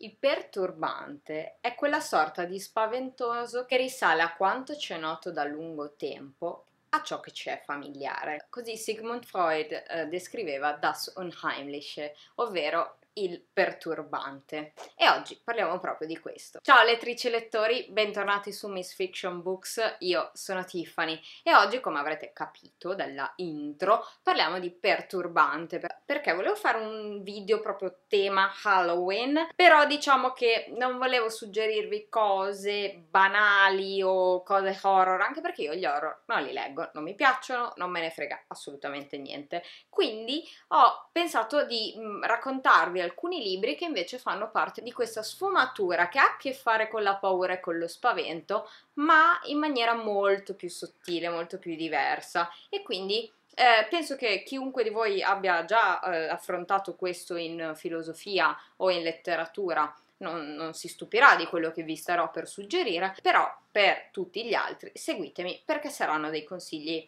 Il perturbante è quella sorta di spaventoso che risale a quanto ci è noto da lungo tempo a ciò che ci è familiare. Così Sigmund Freud eh, descriveva das Unheimliche, ovvero il perturbante. E oggi parliamo proprio di questo. Ciao lettrici e lettori, bentornati su Miss Fiction Books, io sono Tiffany e oggi, come avrete capito dalla intro, parliamo di perturbante perché volevo fare un video proprio tema Halloween, però diciamo che non volevo suggerirvi cose banali o cose horror, anche perché io gli horror non li leggo, non mi piacciono, non me ne frega assolutamente niente. Quindi ho pensato di mm, raccontarvi alcuni libri che invece fanno parte di questa sfumatura che ha a che fare con la paura e con lo spavento, ma in maniera molto più sottile, molto più diversa e quindi eh, penso che chiunque di voi abbia già eh, affrontato questo in filosofia o in letteratura non, non, si stupirà di quello che vi starò per suggerire, però per tutti gli altri seguitemi perché saranno dei consigli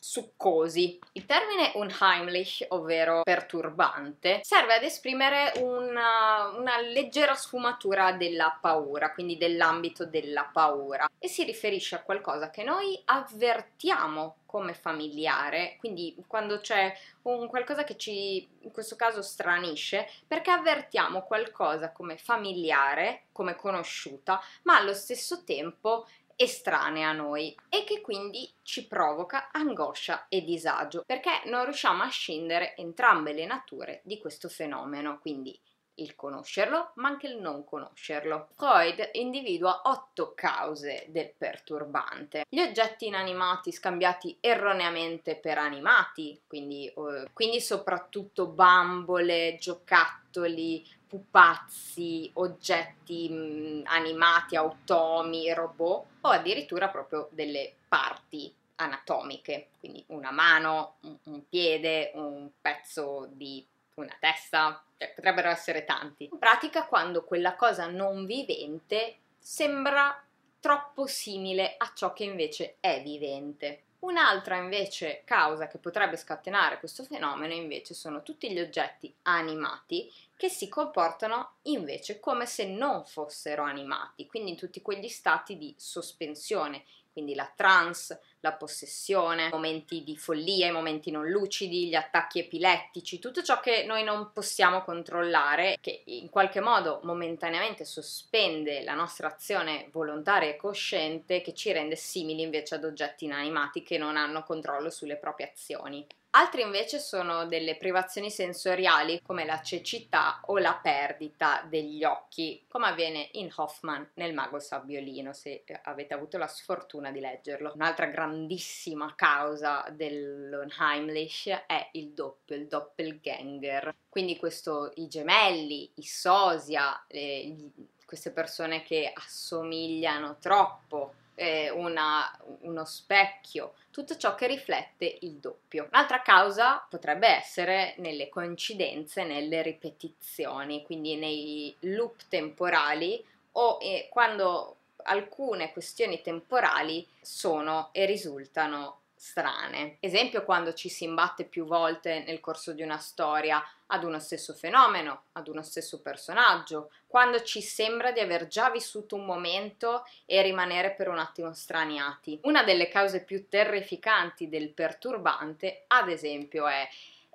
succosi. Il termine unheimlich, ovvero perturbante, serve ad esprimere una, uh, una, leggera sfumatura della paura, quindi dell'ambito della paura, e si riferisce a qualcosa che noi avvertiamo come familiare, quindi quando c'è un qualcosa che ci in questo caso stranisce, perché avvertiamo qualcosa come familiare, come conosciuta, ma allo stesso tempo estranea a noi e che quindi ci provoca angoscia e disagio perché non riusciamo a scindere entrambe le nature di questo fenomeno, quindi il conoscerlo, ma anche il non conoscerlo. Freud individua otto cause del perturbante. Gli oggetti inanimati scambiati erroneamente per animati, quindi, eh, quindi soprattutto bambole, giocattoli, pupazzi, oggetti mh, mm, animati, automi, robot o addirittura proprio delle parti anatomiche, quindi una mano, un, un piede, un pezzo di una testa, cioè, potrebbero essere tanti. In pratica quando quella cosa non vivente sembra troppo simile a ciò che invece è vivente. Un'altra invece causa che potrebbe scatenare questo fenomeno invece sono tutti gli oggetti animati che si comportano invece come se non fossero animati, quindi in tutti quegli stati di sospensione, quindi la trance, la possessione, momenti di follia, i momenti non lucidi, gli attacchi epilettici, tutto ciò che noi non possiamo controllare, che in qualche modo momentaneamente sospende la nostra azione volontaria e cosciente, che ci rende simili invece ad oggetti inanimati che non hanno controllo sulle proprie azioni. Altri invece sono delle privazioni sensoriali come la cecità o la perdita degli occhi, come avviene in Hoffman nel Mago Sabbiolino, se avete avuto la sfortuna di leggerlo. Un'altra grande grandissima causa dell'Unheimlich è il doppio, il doppelganger. Quindi questo, i gemelli, i sosia, eh, queste persone che assomigliano troppo, eh, una, uno specchio, tutto ciò che riflette il doppio. Un'altra causa potrebbe essere nelle coincidenze, nelle ripetizioni, quindi nei loop temporali o eh, quando alcune questioni temporali sono e risultano strane. Esempio quando ci si imbatte più volte nel corso di una storia ad uno stesso fenomeno, ad uno stesso personaggio, quando ci sembra di aver già vissuto un momento e rimanere per un attimo straniati. Una delle cause più terrificanti del perturbante, ad esempio, è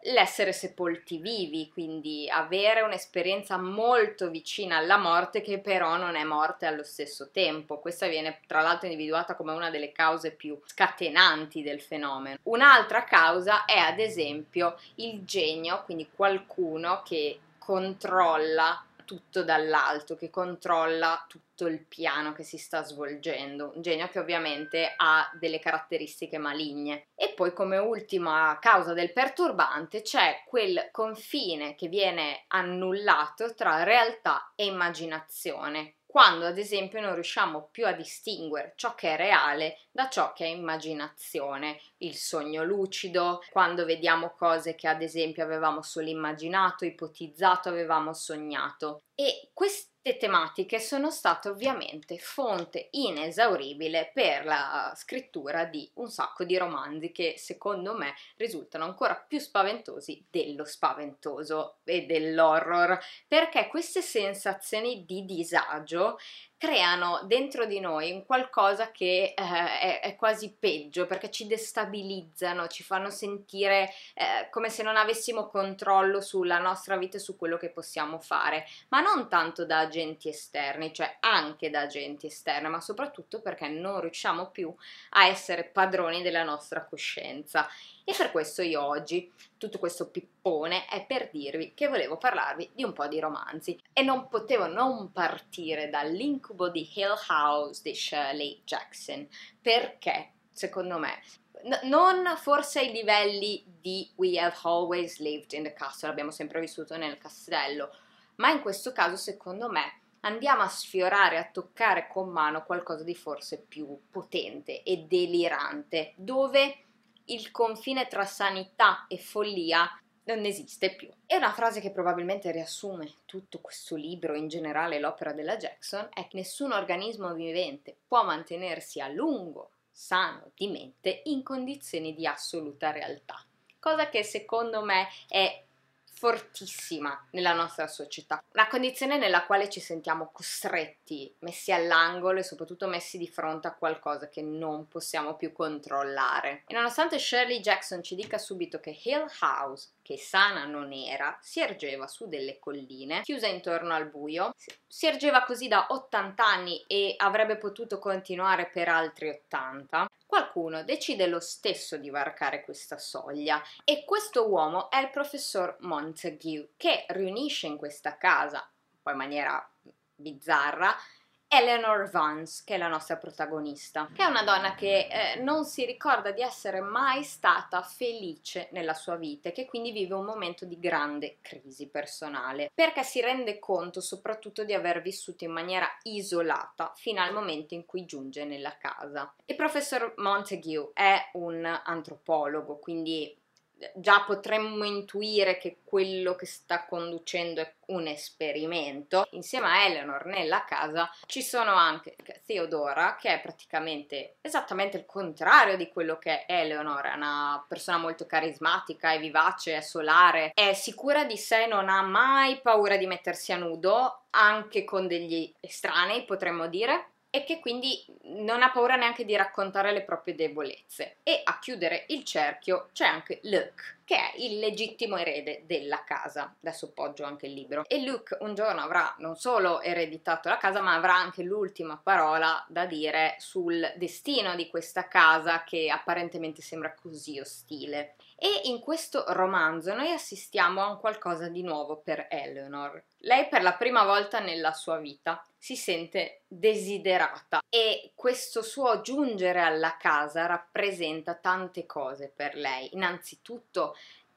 l'essere sepolti vivi, quindi avere un'esperienza molto vicina alla morte che però non è morte allo stesso tempo. Questa viene tra l'altro individuata come una delle cause più scatenanti del fenomeno. Un'altra causa è ad esempio il genio, quindi qualcuno che controlla tutto dall'alto, che controlla tutto il piano che si sta svolgendo, un genio che ovviamente ha delle caratteristiche maligne. E poi come ultima causa del perturbante c'è quel confine che viene annullato tra realtà e immaginazione, quando ad esempio non riusciamo più a distinguere ciò che è reale da ciò che è immaginazione, il sogno lucido, quando vediamo cose che ad esempio avevamo solo immaginato, ipotizzato, avevamo sognato. E questo queste tematiche sono state ovviamente fonte inesauribile per la scrittura di un sacco di romanzi che secondo me risultano ancora più spaventosi dello spaventoso e dell'horror, perché queste sensazioni di disagio creano dentro di noi un qualcosa che eh, è, è, quasi peggio perché ci destabilizzano, ci fanno sentire eh, come se non avessimo controllo sulla nostra vita e su quello che possiamo fare, ma non tanto da agenti esterni, cioè anche da agenti esterni, ma soprattutto perché non riusciamo più a essere padroni della nostra coscienza e per questo io oggi, tutto questo pippone è per dirvi che volevo parlarvi di un po' di romanzi e non potevo non partire dall'incubo di Hill House di Shirley Jackson perché secondo me No, non forse ai livelli di We have always lived in the castle, abbiamo sempre vissuto nel castello, ma in questo caso secondo me andiamo a sfiorare, a toccare con mano qualcosa di forse più potente e delirante, dove il confine tra sanità e follia non esiste più. E una frase che probabilmente riassume tutto questo libro, in generale l'opera della Jackson, è che nessun organismo vivente può mantenersi a lungo sano di mente in condizioni di assoluta realtà. Cosa che secondo me è fortissima nella nostra società, una condizione nella quale ci sentiamo costretti, messi all'angolo e soprattutto messi di fronte a qualcosa che non possiamo più controllare. E nonostante Shirley Jackson ci dica subito che Hill House che sana non era, si ergeva su delle colline, chiusa intorno al buio. Si ergeva così da 80 anni e avrebbe potuto continuare per altri 80. Qualcuno decide lo stesso di varcare questa soglia e questo uomo è il professor Montague che riunisce in questa casa, poi in maniera bizzarra, Eleanor Vance, che è la nostra protagonista, che è una donna che eh, non si ricorda di essere mai stata felice nella sua vita e che quindi vive un momento di grande crisi personale, perché si rende conto soprattutto di aver vissuto in maniera isolata fino al momento in cui giunge nella casa. Il professor Montague è un antropologo, quindi già potremmo intuire che quello che sta conducendo è un esperimento. Insieme a Eleanor nella casa ci sono anche Theodora, che è praticamente esattamente il contrario di quello che è Eleanor, è una persona molto carismatica, è vivace, è solare, è sicura di sé, non ha mai paura di mettersi a nudo, anche con degli estranei potremmo dire e che quindi non ha paura neanche di raccontare le proprie debolezze. E a chiudere il cerchio c'è anche Luke, che è il legittimo erede della casa. Adesso poggio anche il libro. E Luke un giorno avrà non solo ereditato la casa, ma avrà anche l'ultima parola da dire sul destino di questa casa che apparentemente sembra così ostile. E in questo romanzo noi assistiamo a un qualcosa di nuovo per Eleanor. Lei per la prima volta nella sua vita si sente desiderata e questo suo giungere alla casa rappresenta tante cose per lei. Innanzitutto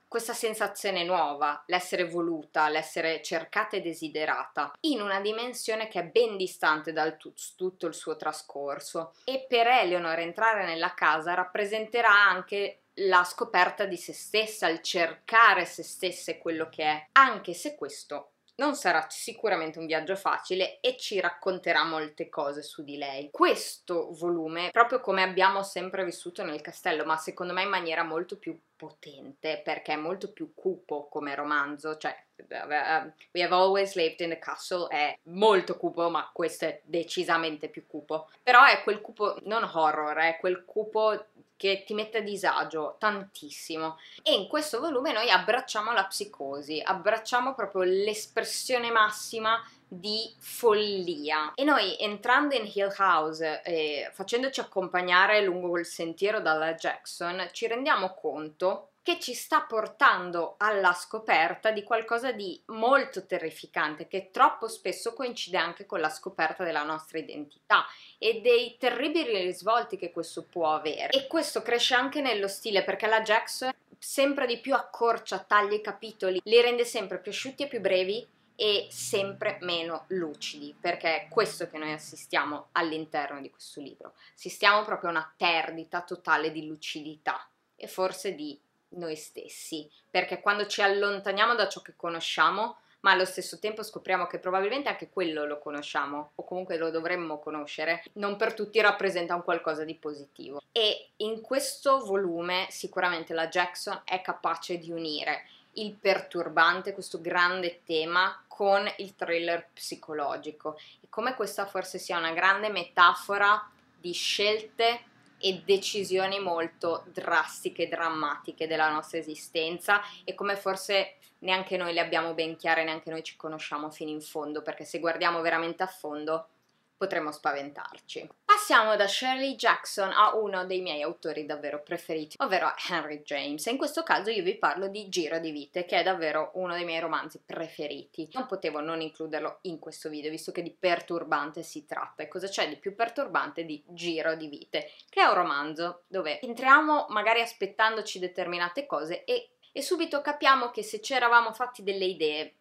questa sensazione nuova, l'essere voluta, l'essere cercata e desiderata, in una dimensione che è ben distante da tutto il suo trascorso. E per Eleonora entrare nella casa rappresenterà anche la scoperta di se stessa, il cercare se stessa e quello che è, anche se questo non sarà sicuramente un viaggio facile e ci racconterà molte cose su di lei. Questo volume, proprio come abbiamo sempre vissuto nel castello, ma secondo me in maniera molto più potente perché è molto più cupo come romanzo, cioè eh, eh, We Have Always Lived in the Castle è molto cupo, ma questo è decisamente più cupo. Però è quel cupo non horror, è quel cupo che ti mette a disagio tantissimo e in questo volume noi abbracciamo la psicosi, abbracciamo proprio l'espressione massima di follia e noi entrando in Hill House e eh, facendoci accompagnare lungo il sentiero dalla Jackson ci rendiamo conto che ci sta portando alla scoperta di qualcosa di molto terrificante che troppo spesso coincide anche con la scoperta della nostra identità e dei terribili risvolti che questo può avere. E questo cresce anche nello stile perché la Jackson sempre di più accorcia, taglia i capitoli, li rende sempre più asciutti e più brevi e sempre meno lucidi, perché è questo che noi assistiamo all'interno di questo libro. Assistiamo proprio a una perdita totale di lucidità e forse di noi stessi, perché quando ci allontaniamo da ciò che conosciamo, ma allo stesso tempo scopriamo che probabilmente anche quello lo conosciamo o comunque lo dovremmo conoscere, non per tutti rappresenta un qualcosa di positivo. E in questo volume sicuramente la Jackson è capace di unire il perturbante, questo grande tema, con il thriller psicologico e come questa forse sia una grande metafora di scelte e decisioni molto drastiche, drammatiche della nostra esistenza e come forse neanche noi le abbiamo ben chiare, neanche noi ci conosciamo fino in fondo, perché se guardiamo veramente a fondo potremmo spaventarci. Passiamo da Shirley Jackson a uno dei miei autori davvero preferiti, ovvero Henry James. E in questo caso io vi parlo di Giro di Vite, che è davvero uno dei miei romanzi preferiti. Non potevo non includerlo in questo video, visto che di perturbante si tratta. E cosa c'è di più perturbante di Giro di Vite, che è un romanzo dove entriamo magari aspettandoci determinate cose e, e subito capiamo che se ci eravamo fatti delle idee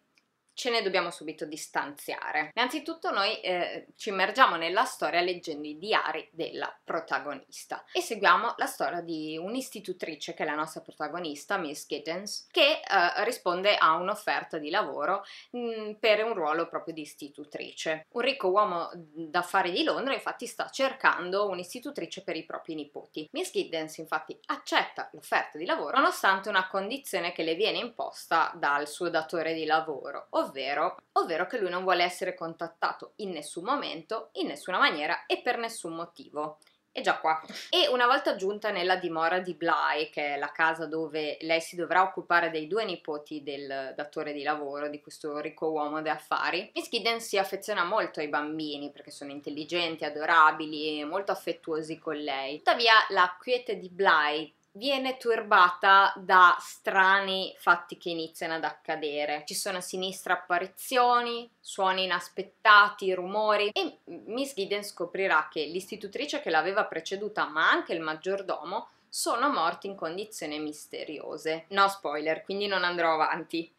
ce ne dobbiamo subito distanziare. Innanzitutto noi eh, ci immergiamo nella storia leggendo i diari della protagonista e seguiamo la storia di un'istitutrice che è la nostra protagonista, Miss Giddens, che eh, risponde a un'offerta di lavoro mh, mm, per un ruolo proprio di istitutrice. Un ricco uomo d'affari di Londra infatti sta cercando un'istitutrice per i propri nipoti. Miss Giddens infatti accetta l'offerta di lavoro nonostante una condizione che le viene imposta dal suo datore di lavoro, ovvero ovvero, ovvero che lui non vuole essere contattato in nessun momento, in nessuna maniera e per nessun motivo. E già qua. E una volta giunta nella dimora di Bly, che è la casa dove lei si dovrà occupare dei due nipoti del datore di lavoro, di questo ricco uomo di affari, Miss Gideon si affeziona molto ai bambini perché sono intelligenti, adorabili e molto affettuosi con lei. Tuttavia la quiete di Bly viene turbata da strani fatti che iniziano ad accadere. Ci sono a sinistra apparizioni, suoni inaspettati, rumori e Miss Gideon scoprirà che l'istitutrice che l'aveva preceduta, ma anche il maggiordomo, sono morti in condizioni misteriose. No spoiler, quindi non andrò avanti.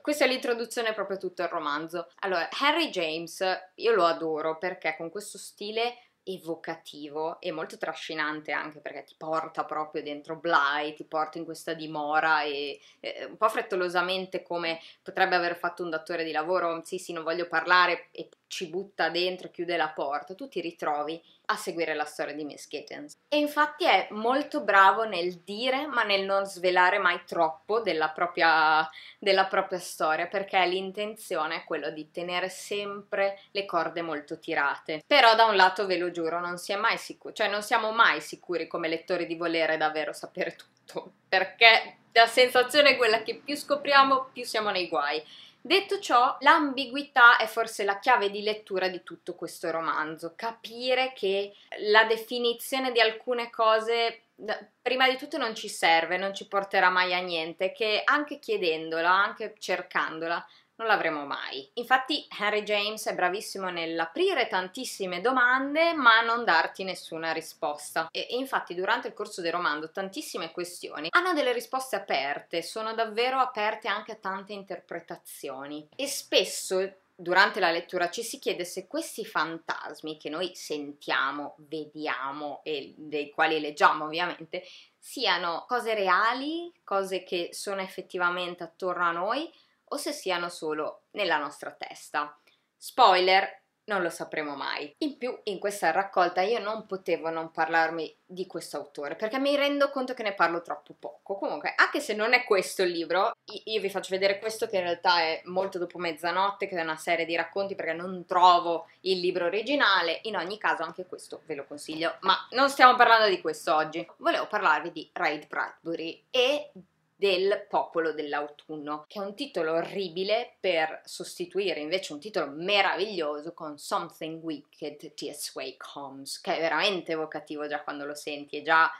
Questa è l'introduzione proprio a tutto il romanzo. Allora, Henry James, io lo adoro perché con questo stile evocativo e molto trascinante anche perché ti porta proprio dentro Bly, ti porta in questa dimora e eh, un po' frettolosamente come potrebbe aver fatto un datore di lavoro, sì sì non voglio parlare e ci butta dentro, chiude la porta, tu ti ritrovi a seguire la storia di Miss Kittens. E infatti è molto bravo nel dire, ma nel non svelare mai troppo della propria, della propria storia, perché l'intenzione è quella di tenere sempre le corde molto tirate. Però da un lato ve lo giuro, non si è mai sicuri, cioè non siamo mai sicuri come lettori di volere davvero sapere tutto, perché la sensazione è quella che più scopriamo, più siamo nei guai Detto ciò, l'ambiguità è forse la chiave di lettura di tutto questo romanzo, capire che la definizione di alcune cose prima di tutto non ci serve, non ci porterà mai a niente, che anche chiedendola, anche cercandola, non l'avremo mai. Infatti Henry James è bravissimo nell'aprire tantissime domande ma non darti nessuna risposta. E, e infatti durante il corso del romanzo tantissime questioni hanno delle risposte aperte, sono davvero aperte anche a tante interpretazioni e spesso durante la lettura ci si chiede se questi fantasmi che noi sentiamo, vediamo e dei quali leggiamo ovviamente siano cose reali, cose che sono effettivamente attorno a noi o se siano solo nella nostra testa. Spoiler, non lo sapremo mai. In più, in questa raccolta io non potevo non parlarmi di questo autore, perché mi rendo conto che ne parlo troppo poco. Comunque, anche se non è questo il libro, io vi faccio vedere questo che in realtà è molto dopo mezzanotte, che è una serie di racconti perché non trovo il libro originale. In ogni caso, anche questo ve lo consiglio, ma non stiamo parlando di questo oggi. Volevo parlarvi di Raid Bradbury e del popolo dell'autunno, che è un titolo orribile per sostituire invece un titolo meraviglioso con Something Wicked T.S. Way Comes, che è veramente evocativo già quando lo senti, è già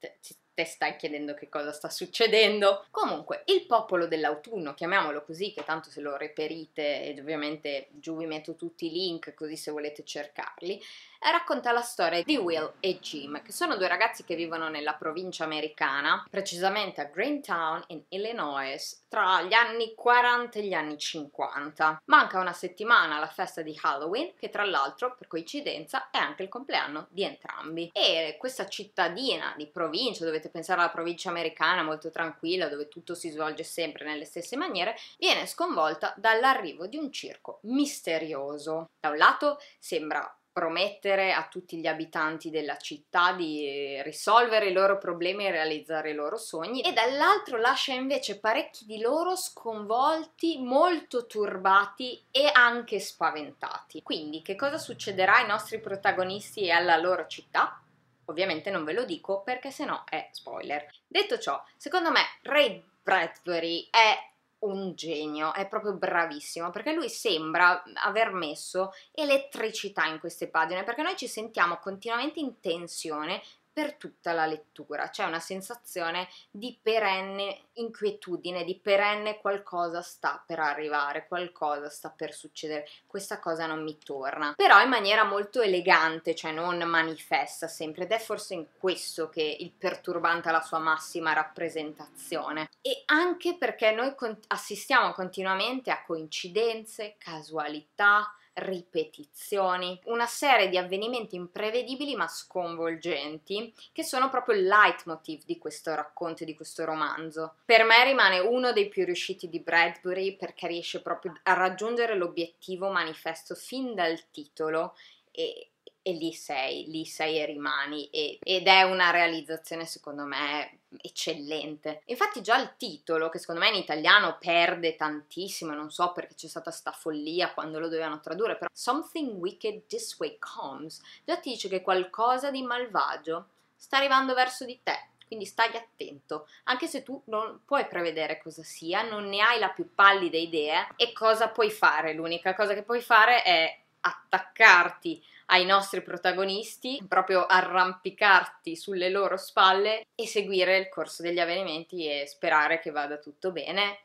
eh, te stai chiedendo che cosa sta succedendo. Comunque, il popolo dell'autunno, chiamiamolo così, che tanto se lo reperite, ed ovviamente giù vi metto tutti i link così se volete cercarli, racconta la storia di Will e Jim, che sono due ragazzi che vivono nella provincia americana, precisamente a Greentown in Illinois, tra gli anni 40 e gli anni 50. Manca una settimana alla festa di Halloween, che tra l'altro, per coincidenza, è anche il compleanno di entrambi. E questa cittadina di provincia dovete potete pensare alla provincia americana molto tranquilla dove tutto si svolge sempre nelle stesse maniere, viene sconvolta dall'arrivo di un circo misterioso. Da un lato sembra promettere a tutti gli abitanti della città di risolvere i loro problemi e realizzare i loro sogni e dall'altro lascia invece parecchi di loro sconvolti, molto turbati e anche spaventati. Quindi che cosa succederà ai nostri protagonisti e alla loro città? Ovviamente non ve lo dico perché sennò è spoiler. Detto ciò, secondo me Ray Bradbury è un genio, è proprio bravissimo perché lui sembra aver messo elettricità in queste pagine perché noi ci sentiamo continuamente in tensione per tutta la lettura, c'è una sensazione di perenne inquietudine, di perenne qualcosa sta per arrivare, qualcosa sta per succedere, questa cosa non mi torna, però in maniera molto elegante, cioè non manifesta sempre ed è forse in questo che il perturbante ha la sua massima rappresentazione e anche perché noi assistiamo continuamente a coincidenze, casualità, ripetizioni, una serie di avvenimenti imprevedibili ma sconvolgenti che sono proprio il leitmotiv di questo racconto di questo romanzo. Per me rimane uno dei più riusciti di Bradbury perché riesce proprio a raggiungere l'obiettivo manifesto fin dal titolo e e lì sei, lì sei e rimani e, ed è una realizzazione secondo me eccellente. Infatti già il titolo, che secondo me in italiano perde tantissimo, non so perché c'è stata sta follia quando lo dovevano tradurre, però Something Wicked This Way Comes, già ti dice che qualcosa di malvagio sta arrivando verso di te. Quindi stai attento, anche se tu non puoi prevedere cosa sia, non ne hai la più pallida idea e cosa puoi fare. L'unica cosa che puoi fare è attaccarti ai nostri protagonisti, proprio arrampicarti sulle loro spalle e seguire il corso degli avvenimenti e sperare che vada tutto bene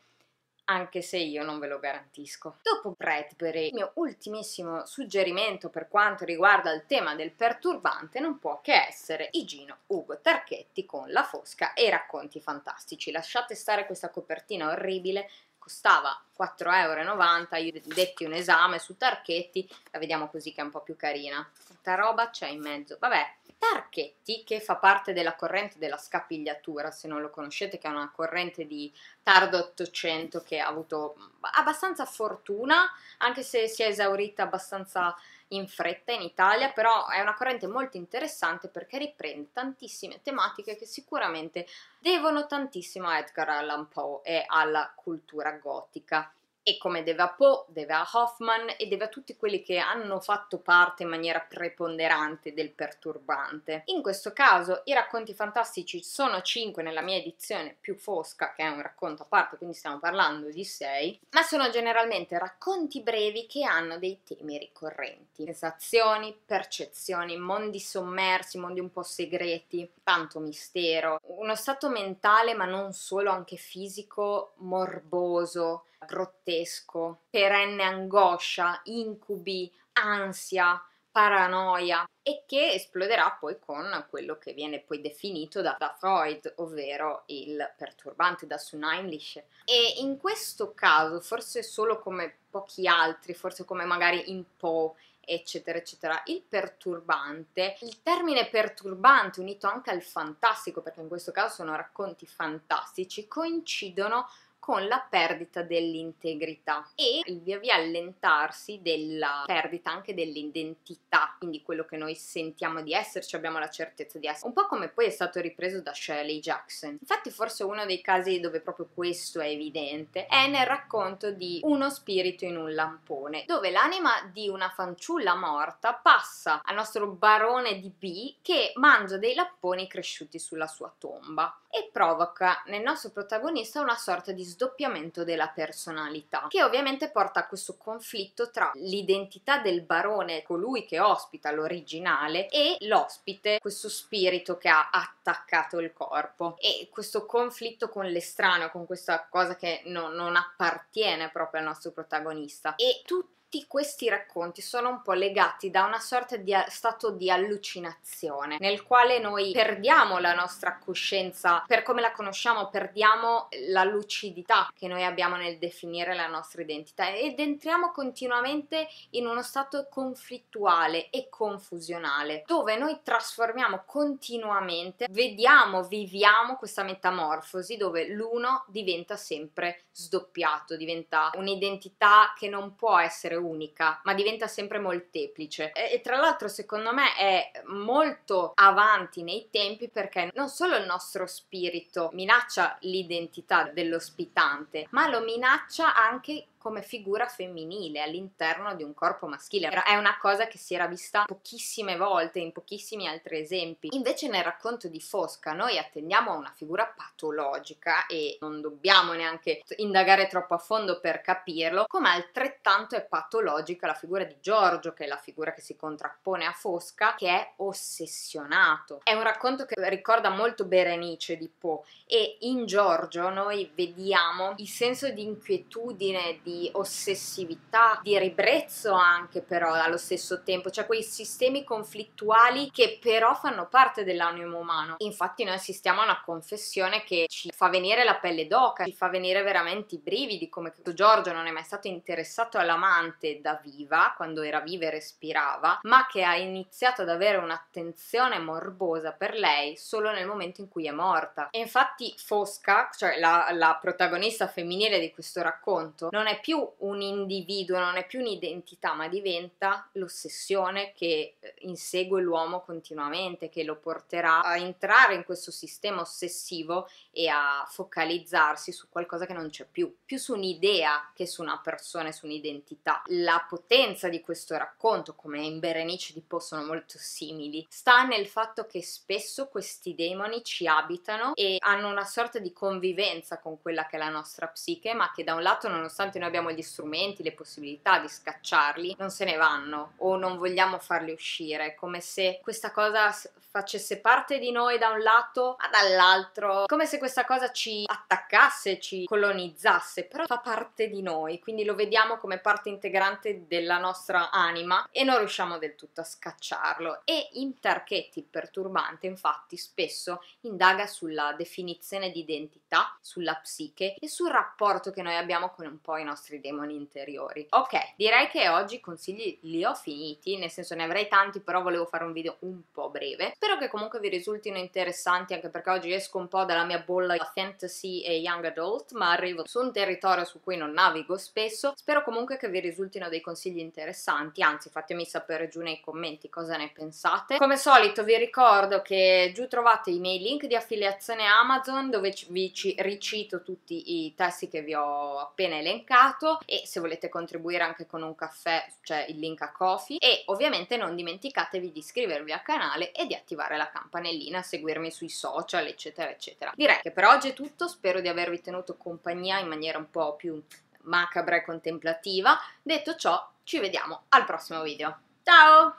anche se io non ve lo garantisco. Dopo Bradbury, il mio ultimissimo suggerimento per quanto riguarda il tema del perturbante non può che essere Igino Ugo Tarchetti con La Fosca e i racconti fantastici. Lasciate stare questa copertina orribile, costava 4,90 euro, io detti un esame su Tarchetti, la vediamo così che è un po' più carina. Tanta roba c'è in mezzo, vabbè. Tarchetti, che fa parte della corrente della scapigliatura, se non lo conoscete, che è una corrente di tardo 800 che ha avuto abbastanza fortuna, anche se si è esaurita abbastanza in fretta in Italia, però è una corrente molto interessante perché riprende tantissime tematiche che sicuramente devono tantissimo a Edgar Allan Poe e alla cultura gotica e come deve a Poe, deve a Hoffman e deve a tutti quelli che hanno fatto parte in maniera preponderante del perturbante. In questo caso i racconti fantastici sono 5 nella mia edizione più fosca, che è un racconto a parte, quindi stiamo parlando di 6, ma sono generalmente racconti brevi che hanno dei temi ricorrenti, sensazioni, percezioni, mondi sommersi, mondi un po' segreti, tanto mistero, uno stato mentale ma non solo, anche fisico, morboso, grottesco, perenne angoscia, incubi, ansia, paranoia e che esploderà poi con quello che viene poi definito da, da Freud, ovvero il perturbante da Sunheimlich. E in questo caso, forse solo come pochi altri, forse come magari in Poe, eccetera, eccetera. Il perturbante, il termine perturbante unito anche al fantastico, perché in questo caso sono racconti fantastici, coincidono con la perdita dell'integrità e il via via allentarsi della perdita anche dell'identità, quindi quello che noi sentiamo di esserci, abbiamo la certezza di essere, un po' come poi è stato ripreso da Shirley Jackson. Infatti forse uno dei casi dove proprio questo è evidente è nel racconto di Uno spirito in un lampone, dove l'anima di una fanciulla morta passa al nostro barone di B che mangia dei lapponi cresciuti sulla sua tomba e provoca nel nostro protagonista una sorta di sdoppiamento della personalità, che ovviamente porta a questo conflitto tra l'identità del barone, colui che ospita l'originale, e l'ospite, questo spirito che ha attaccato il corpo. E questo conflitto con l'estraneo, con questa cosa che non, non appartiene proprio al nostro protagonista. E tutto tutti questi racconti sono un po' legati da una sorta di eh, stato di allucinazione, nel quale noi perdiamo la nostra coscienza per come la conosciamo, perdiamo la lucidità che noi abbiamo nel definire la nostra identità ed entriamo continuamente in uno stato conflittuale e confusionale, dove noi trasformiamo continuamente, vediamo, viviamo questa metamorfosi dove l'uno diventa sempre sdoppiato, diventa un'identità che non può essere unica, ma diventa sempre molteplice. E, e tra l'altro, secondo me, è molto avanti nei tempi perché non solo il nostro spirito minaccia l'identità dell'ospitante, ma lo minaccia anche come figura femminile all'interno di un corpo maschile. È una cosa che si era vista pochissime volte in pochissimi altri esempi. Invece nel racconto di Fosca noi attendiamo a una figura patologica e non dobbiamo neanche indagare troppo a fondo per capirlo, come altrettanto è patologica patologica la figura di Giorgio, che è la figura che si contrappone a Fosca, che è ossessionato. È un racconto che ricorda molto Berenice di Poe e in Giorgio noi vediamo il senso di inquietudine, di ossessività, di ribrezzo anche però allo stesso tempo, cioè quei sistemi conflittuali che però fanno parte dell'animo umano. Infatti noi assistiamo a una confessione che ci fa venire la pelle d'oca, ci fa venire veramente i brividi, come Giorgio non è mai stato interessato all'amante, amante da viva, quando era viva e respirava, ma che ha iniziato ad avere un'attenzione morbosa per lei solo nel momento in cui è morta. E infatti Fosca, cioè la, la protagonista femminile di questo racconto, non è più un individuo, non è più un'identità, ma diventa l'ossessione che eh, insegue l'uomo continuamente, che lo porterà a entrare in questo sistema ossessivo e a focalizzarsi su qualcosa che non c'è più, più su un'idea che su una persona, su un'identità la potenza di questo racconto, come in Berenice di Po sono molto simili, sta nel fatto che spesso questi demoni ci abitano e hanno una sorta di convivenza con quella che è la nostra psiche, ma che da un lato, nonostante noi abbiamo gli strumenti, le possibilità di scacciarli, non se ne vanno o non vogliamo farli uscire, come se questa cosa facesse parte di noi da un lato, ma dall'altro, come se questa cosa ci attaccasse, ci colonizzasse, però fa parte di noi, quindi lo vediamo come parte integrante della nostra anima e non riusciamo del tutto a scacciarlo. E Interchetti, il perturbante, infatti, spesso indaga sulla definizione di identità, sulla psiche e sul rapporto che noi abbiamo con un po' i nostri demoni interiori. Ok, direi che oggi consigli li ho finiti, nel senso ne avrei tanti, però volevo fare un video un po' breve. Spero che comunque vi risultino interessanti anche perché oggi esco un po' dalla mia bolla fantasy e young adult, ma arrivo su un territorio su cui non navigo spesso. Spero comunque che vi risultino dei consigli interessanti, anzi fatemi sapere giù nei commenti cosa ne pensate. Come solito vi ricordo che giù trovate i miei link di affiliazione Amazon dove vi ricito tutti i testi che vi ho appena elencato e se volete contribuire anche con un caffè c'è il link a Coffee e ovviamente non dimenticatevi di iscrivervi al canale e di attivare attivare la campanellina, seguirmi sui social, eccetera, eccetera. Direi che per oggi è tutto, spero di avervi tenuto compagnia in maniera un po' più macabra e contemplativa. Detto ciò, ci vediamo al prossimo video. Ciao!